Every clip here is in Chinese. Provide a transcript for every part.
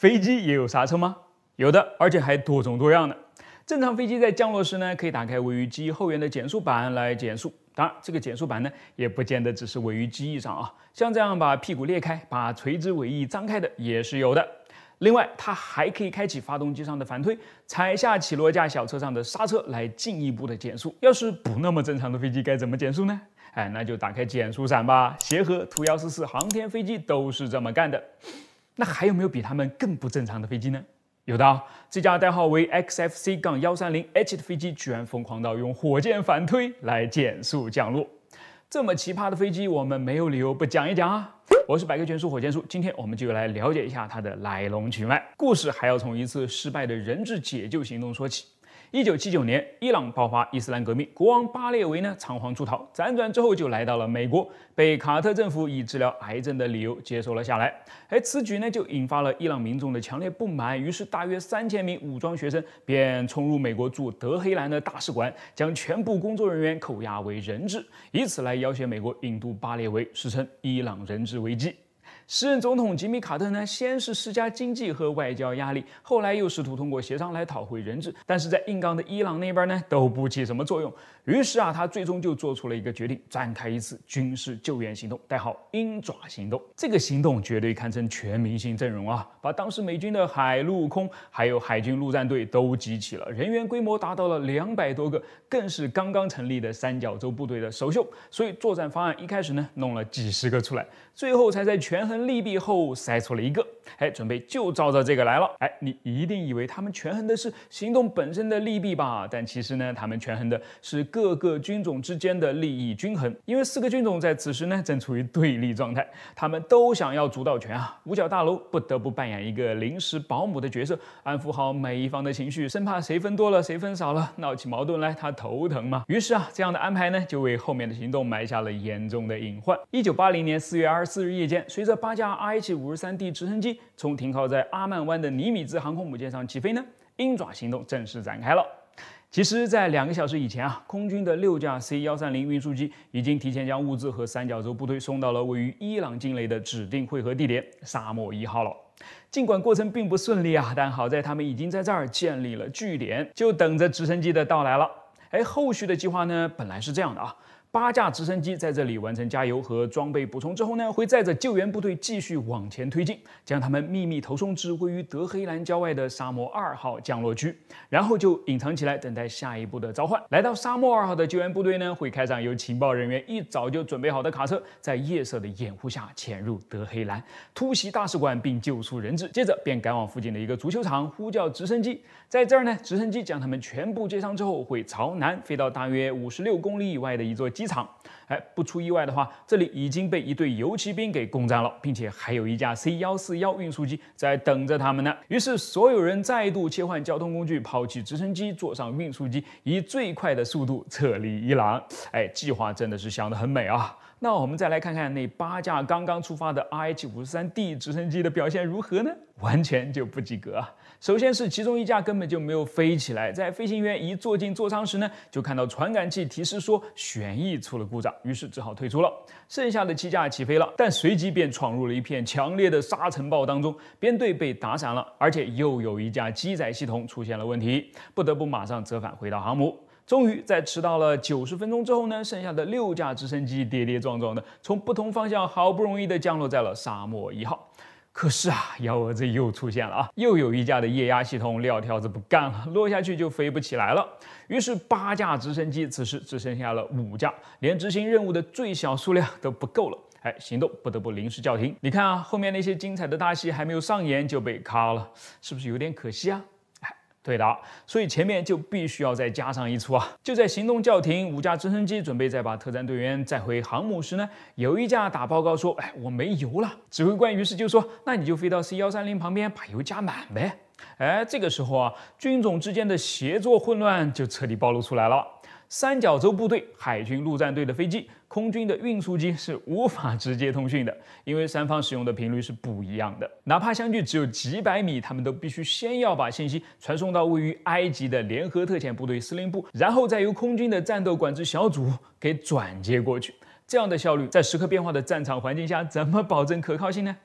飞机也有刹车吗？有的，而且还多种多样的。正常飞机在降落时呢，可以打开位于机翼后缘的减速板来减速。当然，这个减速板呢，也不见得只是位于机翼上啊。像这样把屁股裂开，把垂直尾翼张开的也是有的。另外，它还可以开启发动机上的反推，踩下起落架小车上的刹车来进一步的减速。要是不那么正常的飞机该怎么减速呢？哎，那就打开减速伞吧。协和、图幺四四、航天飞机都是这么干的。那还有没有比他们更不正常的飞机呢？有的啊，这架代号为 XFC-130H 杠的飞机居然疯狂到用火箭反推来减速降落。这么奇葩的飞机，我们没有理由不讲一讲啊！我是百科全书火箭叔，今天我们就来了解一下它的来龙去脉。故事还要从一次失败的人质解救行动说起。一九七九年，伊朗爆发伊斯兰革命，国王巴列维呢仓皇出逃，辗转之后就来到了美国，被卡特政府以治疗癌症的理由接收了下来。而此举呢，就引发了伊朗民众的强烈不满，于是大约三千名武装学生便冲入美国驻德黑兰的大使馆，将全部工作人员扣押为人质，以此来要挟美国引渡巴列维，史称“伊朗人质危机”。时任总统吉米·卡特呢，先是施加经济和外交压力，后来又试图通过协商来讨回人质，但是在硬刚的伊朗那边呢，都不起什么作用。于是啊，他最终就做出了一个决定，展开一次军事救援行动，代号“鹰爪行动”。这个行动绝对堪称全明星阵容啊，把当时美军的海、陆、空，还有海军陆战队都集齐了，人员规模达到了两百多个，更是刚刚成立的三角洲部队的首秀。所以作战方案一开始呢，弄了几十个出来，最后才在权衡。利弊后，筛出了一个，哎，准备就照着这个来了。哎，你一定以为他们权衡的是行动本身的利弊吧？但其实呢，他们权衡的是各个军种之间的利益均衡。因为四个军种在此时呢正处于对立状态，他们都想要主导权啊。五角大楼不得不扮演一个临时保姆的角色，安抚好每一方的情绪，生怕谁分多了，谁分少了，闹起矛盾来，他头疼嘛。于是啊，这样的安排呢，就为后面的行动埋下了严重的隐患。一九八零年四月二十四日夜间，随着八八架 R H 五十三 D 直升机从停靠在阿曼湾的尼米兹航空母舰上起飞呢，鹰爪行动正式展开了。其实，在两个小时以前啊，空军的六架 C 幺三零运输机已经提前将物资和三角洲部队送到了位于伊朗境内的指定汇合地点沙漠一号了。尽管过程并不顺利啊，但好在他们已经在这儿建立了据点，就等着直升机的到来了。哎，后续的计划呢，本来是这样的啊。八架直升机在这里完成加油和装备补充之后呢，会载着救援部队继续往前推进，将他们秘密投送至位于德黑兰郊外的沙漠二号降落区，然后就隐藏起来等待下一步的召唤。来到沙漠二号的救援部队呢，会开上由情报人员一早就准备好的卡车，在夜色的掩护下潜入德黑兰，突袭大使馆并救出人质，接着便赶往附近的一个足球场呼叫直升机。在这儿呢，直升机将他们全部接上之后，会朝南飞到大约五十六公里以外的一座。机场，哎，不出意外的话，这里已经被一队游骑兵给攻占了，并且还有一架 C 幺四幺运输机在等着他们呢。于是，所有人再度切换交通工具，抛弃直升机，坐上运输机，以最快的速度撤离伊朗。哎，计划真的是想的很美啊！那我们再来看看那八架刚刚出发的 R H 五十三 D 直升机的表现如何呢？完全就不及格。首先是其中一架根本就没有飞起来，在飞行员一坐进座舱时呢，就看到传感器提示说旋翼出了故障，于是只好退出了。剩下的七架起飞了，但随即便闯入了一片强烈的沙尘暴当中，编队被打散了，而且又有一架机载系统出现了问题，不得不马上折返回到航母。终于在迟到了九十分钟之后呢，剩下的六架直升机跌跌撞撞的从不同方向好不容易的降落在了沙漠一号。可是啊，幺蛾子又出现了啊！又有一架的液压系统撂挑子不干了，落下去就飞不起来了。于是八架直升机，此时只剩下了五架，连执行任务的最小数量都不够了，哎，行动不得不临时叫停。你看啊，后面那些精彩的大戏还没有上演就被卡了，是不是有点可惜啊？对的，所以前面就必须要再加上一出啊！就在行动叫停，五架直升机准备再把特战队员载回航母时呢，有一架打报告说：“哎，我没油了。”指挥官于是就说：“那你就飞到 C 幺三零旁边把油加满呗。”哎，这个时候啊，军种之间的协作混乱就彻底暴露出来了。三角洲部队海军陆战队的飞机。空军的运输机是无法直接通讯的，因为三方使用的频率是不一样的。哪怕相距只有几百米，他们都必须先要把信息传送到位于埃及的联合特遣部队司令部，然后再由空军的战斗管制小组给转接过去。这样的效率，在时刻变化的战场环境下，怎么保证可靠性呢？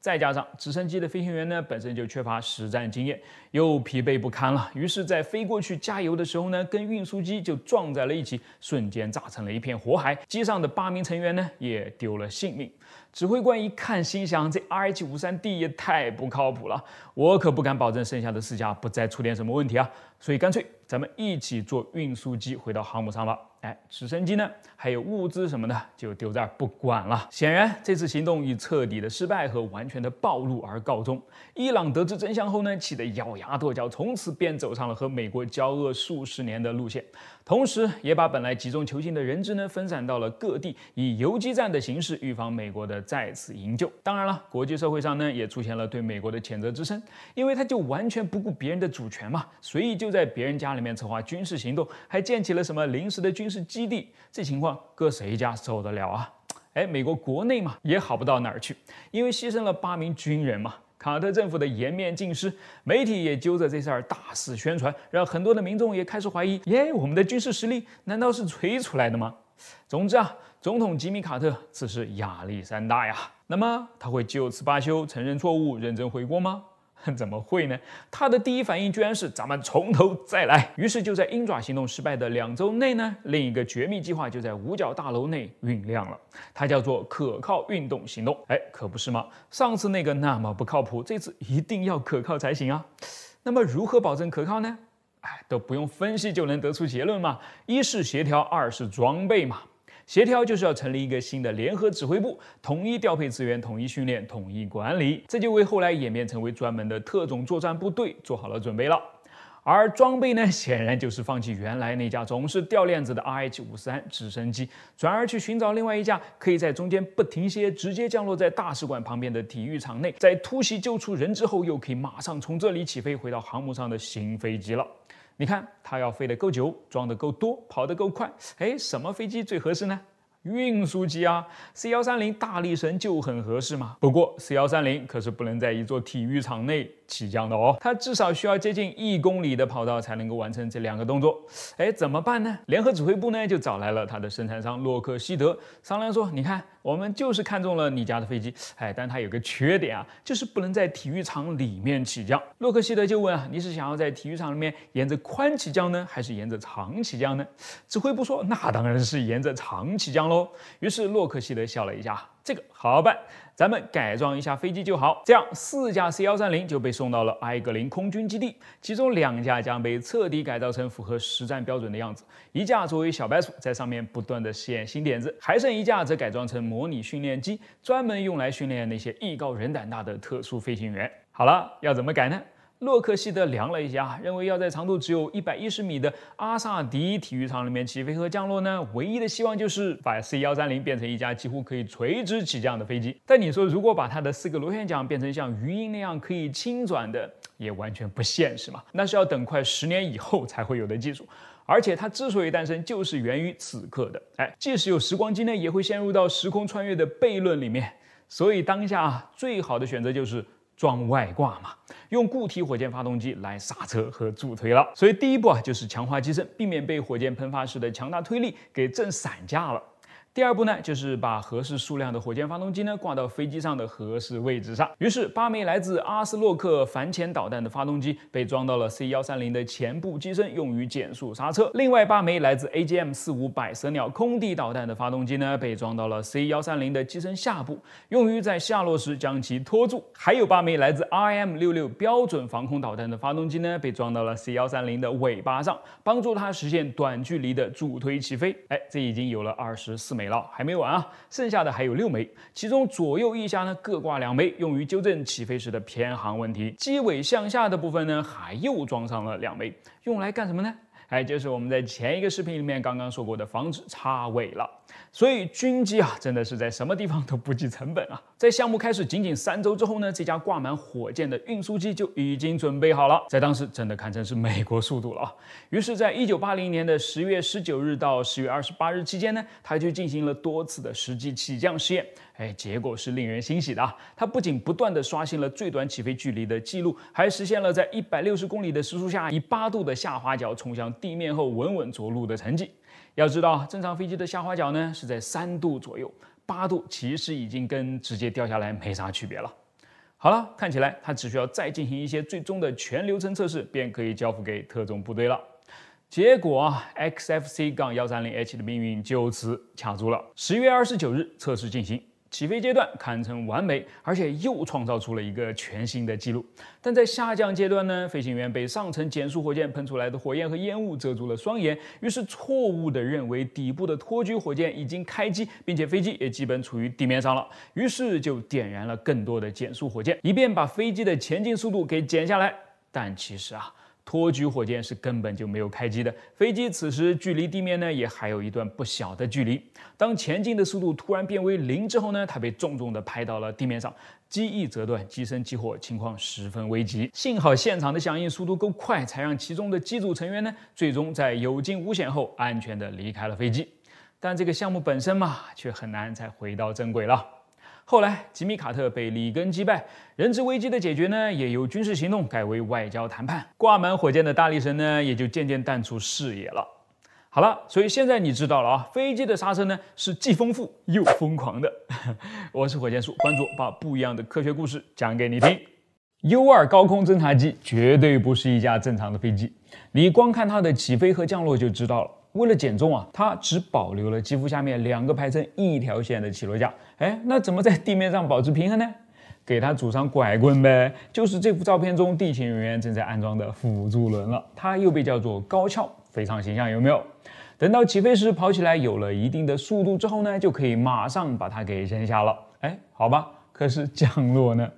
再加上直升机的飞行员呢，本身就缺乏实战经验，又疲惫不堪了。于是，在飞过去加油的时候呢，跟运输机就撞在了一起，瞬间炸成了一片火海，机上的八名成员呢，也丢了性命。指挥官一看，心想：这 R H 五三 D 也太不靠谱了，我可不敢保证剩下的四架不再出点什么问题啊。所以，干脆咱们一起坐运输机回到航母上了。哎，直升机呢？还有物资什么的，就丢这儿不管了。显然，这次行动以彻底的失败和完全的暴露而告终。伊朗得知真相后呢，气得咬牙跺脚，从此便走上了和美国交恶数十年的路线。同时，也把本来集中囚禁的人质呢，分散到了各地，以游击战的形式预防美国的再次营救。当然了，国际社会上呢，也出现了对美国的谴责之声，因为他就完全不顾别人的主权嘛，随意就在别人家里面策划军事行动，还建起了什么临时的军。军是基地，这情况搁谁家受得了啊？哎，美国国内嘛也好不到哪儿去，因为牺牲了八名军人嘛，卡特政府的颜面尽失，媒体也揪着这事儿大肆宣传，让很多的民众也开始怀疑：耶，我们的军事实力难道是吹出来的吗？总之啊，总统吉米·卡特此时压力山大呀。那么他会就此罢休，承认错误，认真悔过吗？怎么会呢？他的第一反应居然是咱们从头再来。于是就在鹰爪行动失败的两周内呢，另一个绝密计划就在五角大楼内酝酿了。它叫做可靠运动行动。哎，可不是吗？上次那个那么不靠谱，这次一定要可靠才行啊。那么如何保证可靠呢？哎，都不用分析就能得出结论嘛。一是协调，二是装备嘛。协调就是要成立一个新的联合指挥部，统一调配资源，统一训练，统一管理，这就为后来演变成为专门的特种作战部队做好了准备了。而装备呢，显然就是放弃原来那架总是掉链子的 R H 五三直升机，转而去寻找另外一架可以在中间不停歇，直接降落在大使馆旁边的体育场内，在突袭救出人之后，又可以马上从这里起飞回到航母上的新飞机了。你看，它要飞得够久，装得够多，跑得够快，哎，什么飞机最合适呢？运输机啊，C 幺三零大力神就很合适嘛。不过，C 幺三零可是不能在一座体育场内。起降的哦，它至少需要接近一公里的跑道才能够完成这两个动作。哎，怎么办呢？联合指挥部呢就找来了它的生产商洛克希德，商量说：“你看，我们就是看中了你家的飞机。哎，但它有个缺点啊，就是不能在体育场里面起降。”洛克希德就问啊：“你是想要在体育场里面沿着宽起降呢，还是沿着长起降呢？”指挥部说：“那当然是沿着长起降喽。”于是洛克希德笑了一下。这个好办，咱们改装一下飞机就好。这样四架 C 幺三零就被送到了埃格林空军基地，其中两架将被彻底改造成符合实战标准的样子，一架作为小白鼠，在上面不断的试验新点子，还剩一架则改装成模拟训练机，专门用来训练那些艺高人胆大的特殊飞行员。好了，要怎么改呢？洛克希德量了一下，认为要在长度只有一百一十米的阿萨迪体育场里面起飞和降落呢，唯一的希望就是把 C 幺三零变成一架几乎可以垂直起降的飞机。但你说，如果把它的四个螺旋桨变成像鱼鹰那样可以轻转的，也完全不现实嘛？那是要等快十年以后才会有的技术。而且它之所以诞生，就是源于此刻的。哎，即使有时光机呢，也会陷入到时空穿越的悖论里面。所以当下最好的选择就是。装外挂嘛，用固体火箭发动机来刹车和助推了，所以第一步啊就是强化机身，避免被火箭喷发时的强大推力给震散架了。第二步呢，就是把合适数量的火箭发动机呢挂到飞机上的合适位置上。于是，八枚来自阿斯洛克反潜导弹的发动机被装到了 C-130 的前部机身，用于减速刹车。另外，八枚来自 AGM-45 百蛇鸟空地导弹的发动机呢，被装到了 C-130 的机身下部，用于在下落时将其拖住。还有八枚来自 r m 6 6标准防空导弹的发动机呢，被装到了 C-130 的尾巴上，帮助它实现短距离的助推起飞。哎，这已经有了二十四枚。还没完啊，剩下的还有六枚，其中左右翼下呢各挂两枚，用于纠正起飞时的偏航问题。机尾向下的部分呢，还又装上了两枚，用来干什么呢？哎，就是我们在前一个视频里面刚刚说过的，防止插尾了。所以军机啊，真的是在什么地方都不计成本啊！在项目开始仅仅三周之后呢，这架挂满火箭的运输机就已经准备好了，在当时真的堪称是美国速度了啊！于是，在1980年的10月19日到10月28日期间呢，他就进行了多次的实际起降试验。哎，结果是令人欣喜的啊！它不仅不断的刷新了最短起飞距离的记录，还实现了在160公里的时速下，以八度的下滑角冲向地面后稳稳着陆的成绩。要知道，正常飞机的下滑角呢是在三度左右，八度其实已经跟直接掉下来没啥区别了。好了，看起来它只需要再进行一些最终的全流程测试，便可以交付给特种部队了。结果啊，XFC-130H 的命运就此卡住了。十月二十九日，测试进行。起飞阶段堪称完美，而且又创造出了一个全新的纪录。但在下降阶段呢？飞行员被上层减速火箭喷出来的火焰和烟雾遮住了双眼，于是错误地认为底部的托举火箭已经开机，并且飞机也基本处于地面上了，于是就点燃了更多的减速火箭，以便把飞机的前进速度给减下来。但其实啊。托举火箭是根本就没有开机的，飞机此时距离地面呢也还有一段不小的距离。当前进的速度突然变为零之后呢，它被重重的拍到了地面上，机翼折断，机身起火，情况十分危急。幸好现场的响应速度够快，才让其中的机组成员呢最终在有惊无险后安全的离开了飞机。但这个项目本身嘛，却很难再回到正轨了。后来，吉米·卡特被里根击败，人质危机的解决呢，也由军事行动改为外交谈判。挂满火箭的大力神呢，也就渐渐淡出视野了。好了，所以现在你知道了啊，飞机的刹车呢是既丰富又疯狂的。我是火箭叔，关注，把不一样的科学故事讲给你听。U 二高空侦察机绝对不是一架正常的飞机，你光看它的起飞和降落就知道了。为了减重啊，它只保留了肌肤下面两个排成一条线的起落架。哎，那怎么在地面上保持平衡呢？给它组上拐棍呗，就是这幅照片中地勤人员正在安装的辅助轮了。它又被叫做高跷，非常形象，有没有？等到起飞时跑起来有了一定的速度之后呢，就可以马上把它给扔下了。哎，好吧，可是降落呢？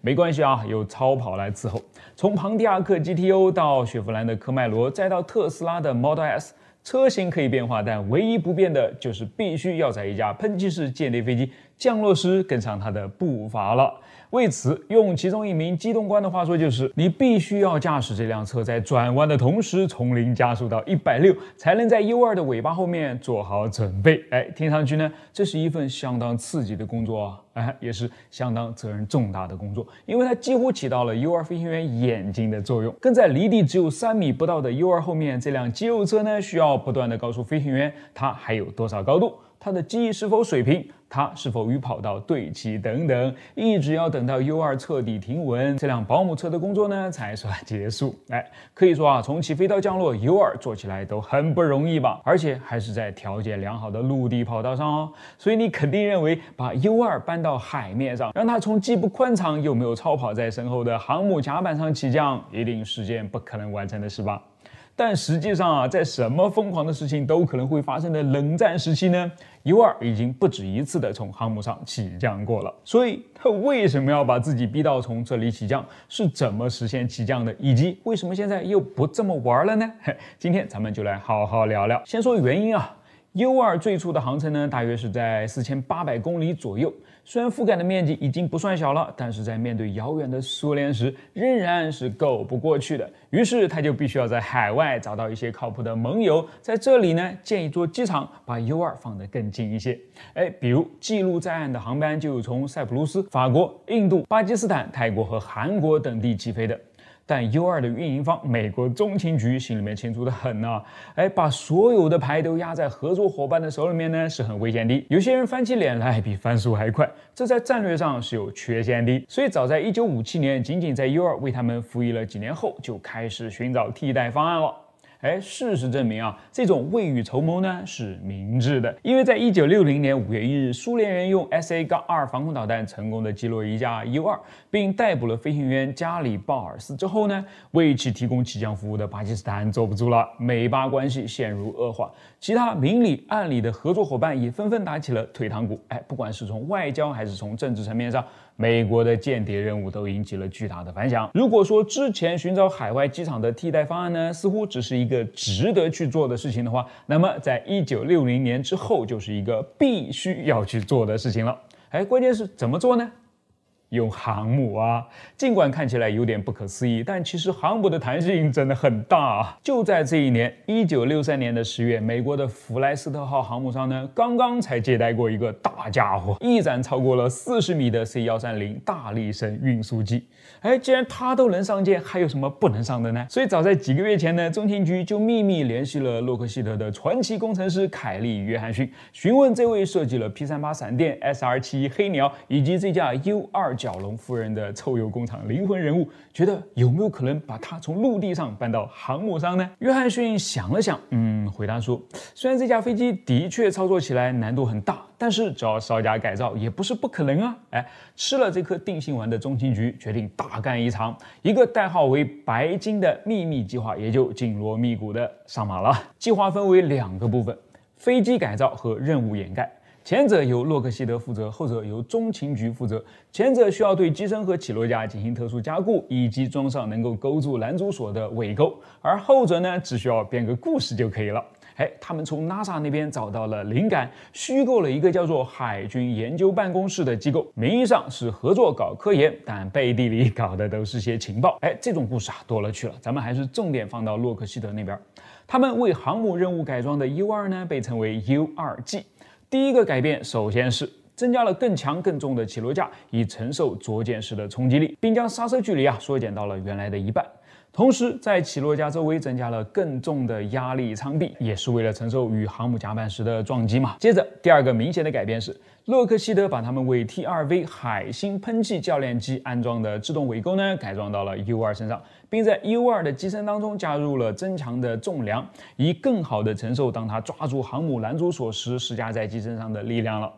没关系啊，有超跑来伺候。从庞蒂亚克 g t o 到雪佛兰的科迈罗，再到特斯拉的 Model S。车型可以变化，但唯一不变的就是必须要在一架喷气式间谍飞机。降落师跟上他的步伐了。为此，用其中一名机动官的话说，就是你必须要驾驶这辆车在转弯的同时从零加速到一百六，才能在 U 二的尾巴后面做好准备。哎，听上去呢，这是一份相当刺激的工作啊！哎，也是相当责任重大的工作，因为它几乎起到了 U 二飞行员眼睛的作用。跟在离地只有三米不到的 U 二后面，这辆肌肉车呢，需要不断的告诉飞行员它还有多少高度。它的机翼是否水平，它是否与跑道对齐等等，一直要等到 U2 彻底停稳，这辆保姆车的工作呢才算结束。哎，可以说啊，从起飞到降落，U2 做起来都很不容易吧？而且还是在条件良好的陆地跑道上哦。所以你肯定认为把 U2 搬到海面上，让它从既不宽敞又没有超跑在身后的航母甲板上起降，一定是件不可能完成的事吧？但实际上啊，在什么疯狂的事情都可能会发生的冷战时期呢？U2 已经不止一次的从航母上起降过了，所以他为什么要把自己逼到从这里起降？是怎么实现起降的？以及为什么现在又不这么玩了呢？今天咱们就来好好聊聊。先说原因啊。U2 最初的航程呢，大约是在四千八百公里左右。虽然覆盖的面积已经不算小了，但是在面对遥远的苏联时，仍然是够不过去的。于是，他就必须要在海外找到一些靠谱的盟友，在这里呢建一座机场，把 U2 放得更近一些。哎，比如记录在案的航班就有从塞浦路斯、法国、印度、巴基斯坦、泰国和韩国等地起飞的。但 U 二的运营方美国中情局心里面清楚的很呢，哎，把所有的牌都压在合作伙伴的手里面呢，是很危险的。有些人翻起脸来比翻书还快，这在战略上是有缺陷的。所以早在1957年，仅仅在 U 二为他们服役了几年后，就开始寻找替代方案了。哎，事实证明啊，这种未雨绸缪呢是明智的，因为在一九六零年五月一日，苏联人用 S A 杠二防空导弹成功的击落一架 U 二，并逮捕了飞行员加里鲍尔斯之后呢，为其提供起降服务的巴基斯坦坐不住了，美巴关系陷入恶化，其他明里暗里的合作伙伴也纷纷打起了退堂鼓。哎，不管是从外交还是从政治层面上。美国的间谍任务都引起了巨大的反响。如果说之前寻找海外机场的替代方案呢，似乎只是一个值得去做的事情的话，那么在一九六零年之后，就是一个必须要去做的事情了。哎，关键是怎么做呢？用航母啊，尽管看起来有点不可思议，但其实航母的弹性真的很大。啊。就在这一年，一九六三年的十月，美国的弗莱斯特号航母上呢，刚刚才接待过一个大家伙，翼展超过了四十米的 C 幺三零大力神运输机。哎，既然它都能上舰，还有什么不能上的呢？所以早在几个月前呢，中情局就秘密联系了洛克希德的传奇工程师凯利·约翰逊，询问这位设计了 P 三八闪电、S R 七黑鸟以及这架 U 二。小龙夫人的臭鼬工厂灵魂人物觉得有没有可能把他从陆地上搬到航母上呢？约翰逊想了想，嗯，回答说：“虽然这架飞机的确操作起来难度很大，但是只要稍加改造也不是不可能啊。”哎，吃了这颗定心丸的中情局决定大干一场，一个代号为“白金”的秘密计划也就紧锣密鼓的上马了。计划分为两个部分：飞机改造和任务掩盖。前者由洛克希德负责，后者由中情局负责。前者需要对机身和起落架进行特殊加固，以及装上能够勾住拦阻索的尾钩；而后者呢，只需要编个故事就可以了。哎，他们从 NASA 那边找到了灵感，虚构了一个叫做海军研究办公室的机构，名义上是合作搞科研，但背地里搞的都是些情报。哎，这种故事啊，多了去了。咱们还是重点放到洛克希德那边，他们为航母任务改装的 U 二呢，被称为 U 二 G。第一个改变，首先是增加了更强更重的起落架，以承受着舰式的冲击力，并将刹车距离啊缩减到了原来的一半。同时，在起落架周围增加了更重的压力舱壁，也是为了承受与航母甲板时的撞击嘛。接着，第二个明显的改变是，洛克希德把他们为 T-R-V 海星喷气教练机安装的自动尾钩呢，改装到了 U-2 身上，并在 U-2 的机身当中加入了增强的纵梁，以更好的承受当它抓住航母拦阻索时施加在机身上的力量了。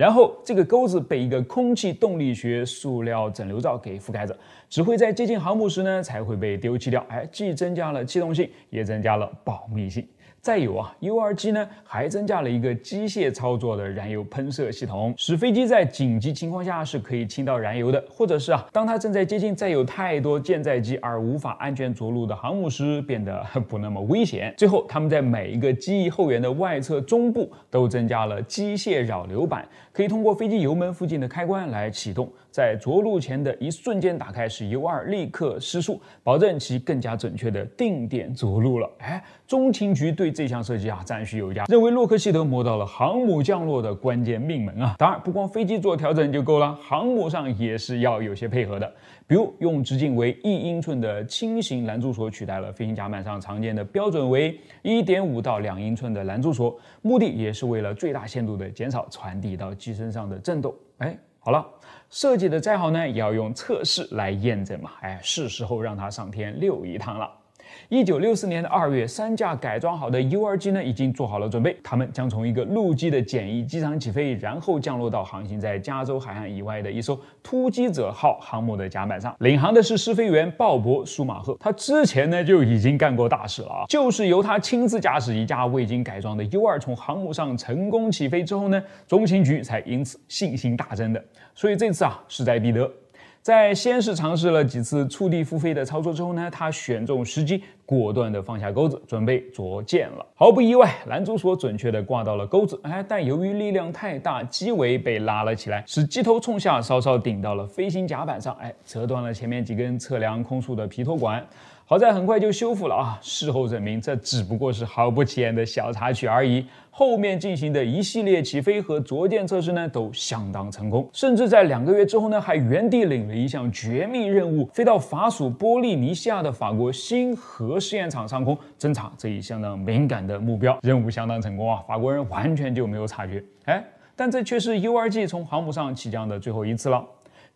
然后，这个钩子被一个空气动力学塑料整流罩给覆盖着，只会在接近航母时呢才会被丢弃掉。哎，既增加了机动性，也增加了保密性。再有啊 u R G 呢还增加了一个机械操作的燃油喷射系统，使飞机在紧急情况下是可以倾倒燃油的，或者是啊，当它正在接近载有太多舰载机而无法安全着陆的航母时，变得不那么危险。最后，他们在每一个机翼后缘的外侧中部都增加了机械扰流板，可以通过飞机油门附近的开关来启动。在着陆前的一瞬间打开，使 U2 立刻失速，保证其更加准确的定点着陆了。哎，中情局对这项设计啊赞许有加，认为洛克希德摸到了航母降落的关键命门啊。当然，不光飞机做调整就够了，航母上也是要有些配合的。比如，用直径为一英寸的轻型拦阻索取代了飞行甲板上常见的标准为一点五到两英寸的拦阻索，目的也是为了最大限度地减少传递到机身上的震动。哎。好了，设计的再好呢，也要用测试来验证嘛。哎，是时候让它上天溜一趟了。一九六四年的二月，三架改装好的 U r 机呢，已经做好了准备。他们将从一个陆基的简易机场起飞，然后降落到航行在加州海岸以外的一艘“突击者号”航母的甲板上。领航的是试飞员鲍勃·舒马赫，他之前呢就已经干过大事了啊，就是由他亲自驾驶一架未经改装的 U 二从航母上成功起飞之后呢，中情局才因此信心大增的。所以这次啊，势在必得。在先是尝试了几次触地付费的操作之后呢，他选中时机，果断的放下钩子，准备着舰了。毫不意外，拦阻索准确的挂到了钩子，哎，但由于力量太大，机尾被拉了起来，使机头冲下，稍稍顶到了飞行甲板上，哎，折断了前面几根测量空速的皮托管。好在很快就修复了啊！事后证明，这只不过是毫不起眼的小插曲而已。后面进行的一系列起飞和着舰测试呢，都相当成功。甚至在两个月之后呢，还原地领了一项绝密任务，飞到法属波利尼西亚的法国新核试验场上空侦察这一相当敏感的目标。任务相当成功啊，法国人完全就没有察觉。哎，但这却是 U2G 从航母上起降的最后一次了。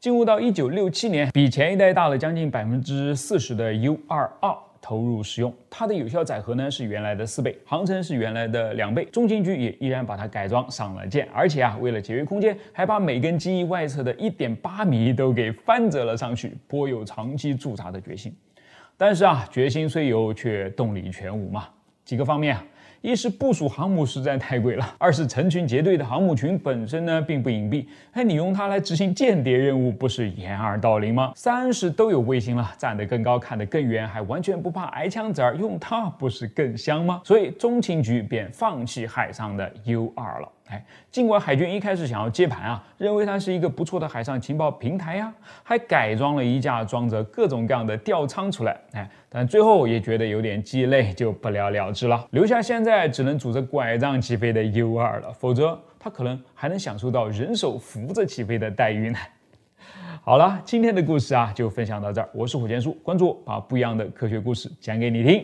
进入到一九六七年，比前一代大了将近百分之四十的 U 二二投入使用，它的有效载荷呢是原来的四倍，航程是原来的两倍，中情局也依然把它改装上了舰，而且啊，为了节约空间，还把每根机翼外侧的一点八米都给翻折了上去，颇有长期驻扎的决心。但是啊，决心虽有，却动力全无嘛，几个方面。一是部署航母实在太贵了，二是成群结队的航母群本身呢并不隐蔽，哎，你用它来执行间谍任务不是掩耳盗铃吗？三是都有卫星了，站得更高，看得更远，还完全不怕挨枪子儿，用它不是更香吗？所以中情局便放弃海上的 U2 了。哎，尽管海军一开始想要接盘啊，认为它是一个不错的海上情报平台呀，还改装了一架装着各种各样的吊舱出来。哎，但最后也觉得有点鸡肋，就不了了之了，留下现在只能拄着拐杖起飞的 U2 了，否则它可能还能享受到人手扶着起飞的待遇呢。好了，今天的故事啊就分享到这儿，我是火箭叔，关注我，把不一样的科学故事讲给你听。